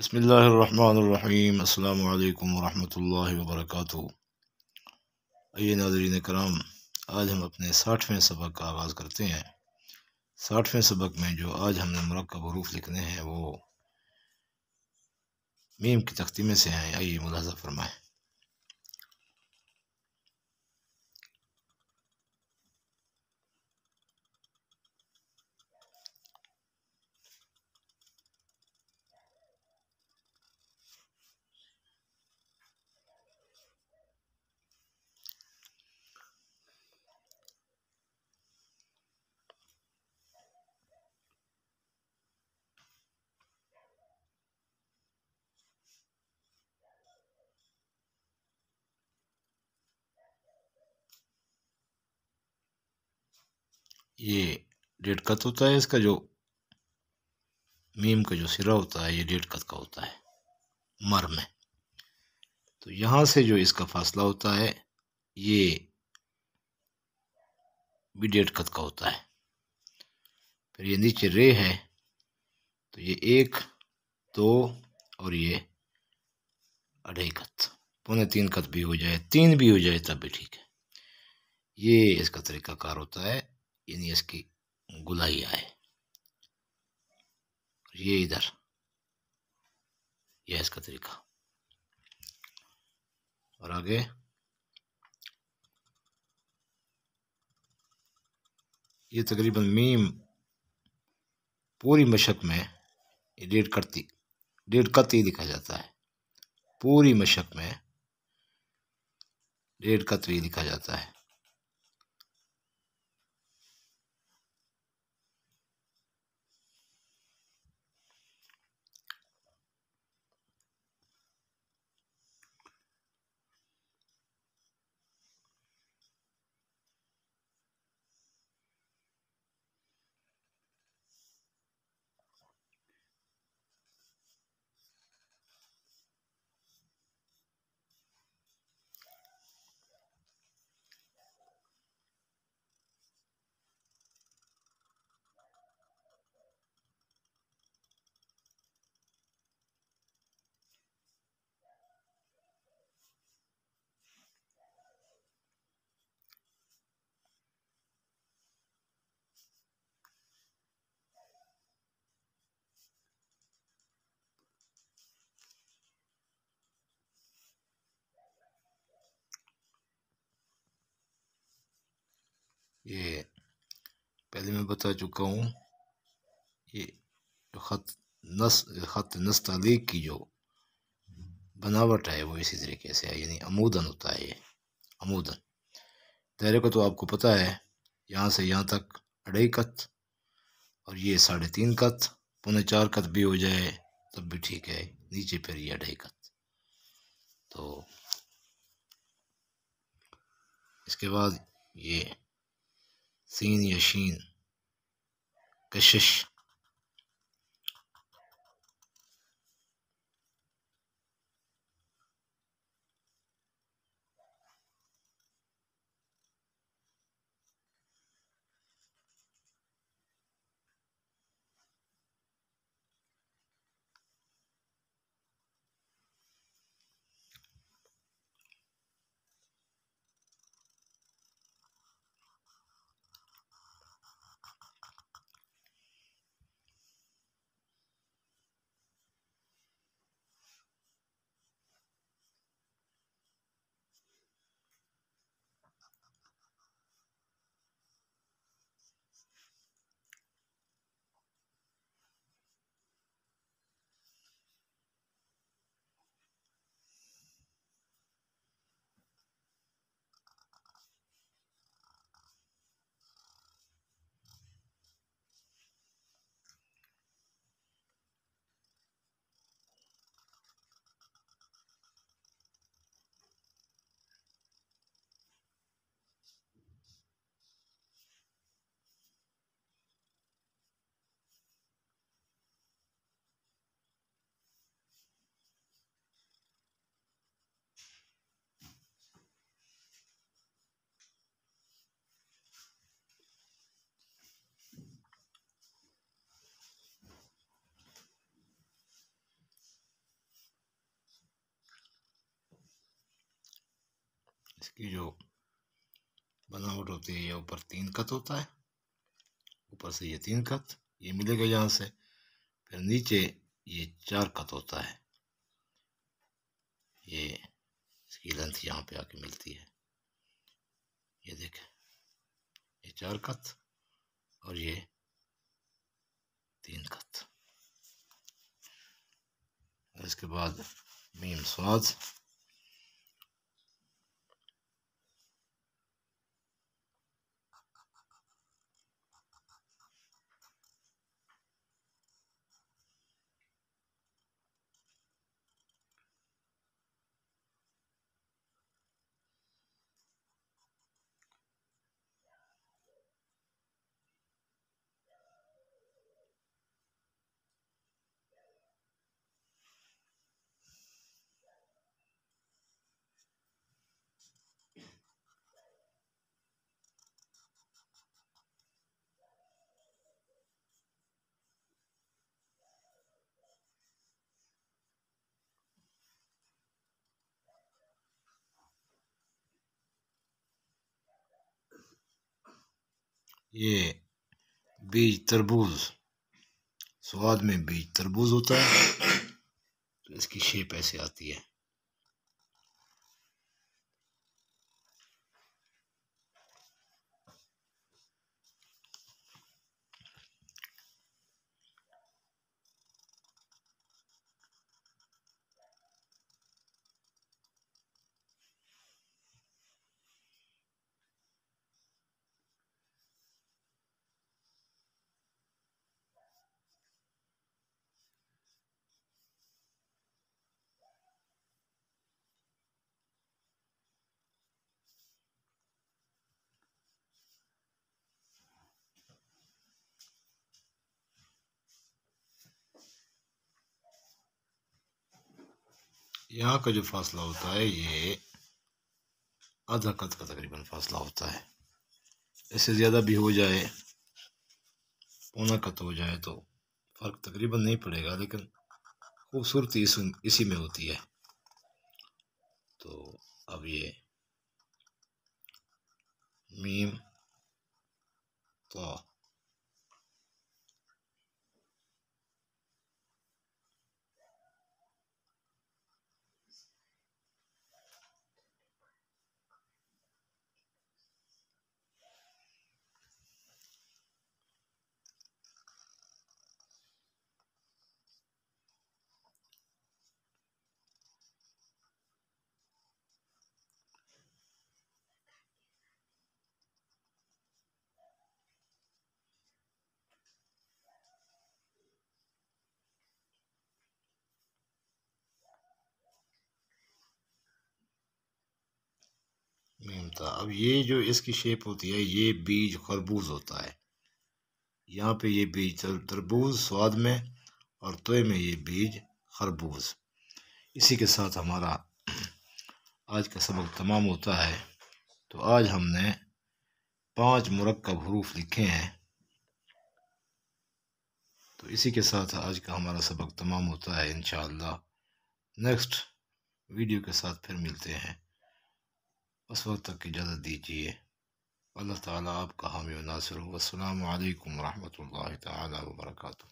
बसमीम् अल्लाम वरहमल वर्क आइए नादरीन कराम आज हम अपने साठवें सबक का आगाज़ करते हैं साठवें सबक में जो आज हमने मरकब हरूफ लिखने हैं वो मीम की तख्ती में से हैं आइए मुलाजा फरमाएँ ये डेट कत होता है इसका जो मीम का जो सिरा होता है ये डेट कत का होता है मर में तो यहाँ से जो इसका फासला होता है ये भी डेढ़ कत का होता है फिर ये नीचे रे है तो ये एक दो और ये अढ़ाई कत पौने तीन कत भी हो जाए तीन भी हो जाए तब भी ठीक है ये इसका तरीका कार होता है यानी इसकी गुलाई आए ये इधर यह इसका तरीका और आगे ये तकरीबन मीम पूरी मशक में डेढ़ करती कत कती लिखा जाता है पूरी मशक में डेढ़ ही लिखा जाता है पहले मैं बता चुका हूँ ये जो ख़त नस ख़त नस्तली की जो बनावट है वो इसी तरीके से है यानी अमूदन होता है ये अमूदन दायरे को तो आपको पता है यहाँ से यहाँ तक अढ़ाई कत और ये साढ़े तीन कत पौने चार कत भी हो जाए तब भी ठीक है नीचे फिर ये अढ़ाई कत तो इसके बाद ये सीन या शीन Kaşış. इसकी जो बनावट होती है ये ऊपर तीन कत होता है ऊपर से ये तीन कत ये मिलेगा यहाँ से फिर नीचे ये चार कत होता है ये इसकी लेंथ यहाँ पे आके मिलती है ये देखें ये चार कत और ये तीन कत इसके बाद मीम स्वाद ये बीज तरबूज स्वाद में बीज तरबूज होता है तो इसकी शेप ऐसे आती है यहाँ का जो फासला होता है ये आधा कद का तकरीबन फासला होता है इससे ज़्यादा भी हो जाए पौना कद हो जाए तो फ़र्क तकरीबन नहीं पड़ेगा लेकिन खूबसूरती इस, इसी में होती है तो अब ये बनता अब ये जो इसकी शेप होती है ये बीज खरबूज होता है यहाँ पे ये बीज तरबूज स्वाद में और तोय में ये बीज खरबूज इसी के साथ हमारा आज का सबक तमाम होता है तो आज हमने पांच मरकब हरूफ लिखे हैं तो इसी के साथ आज का हमारा सबक तमाम होता है इन नेक्स्ट वीडियो के साथ फिर मिलते हैं وصلت تک اجازت دیجئے اللہ تعالیٰ آپ کا حامی و ناصر ہو السلام علیکم ورحمۃ اللہ تعالیٰ وبرکاتہ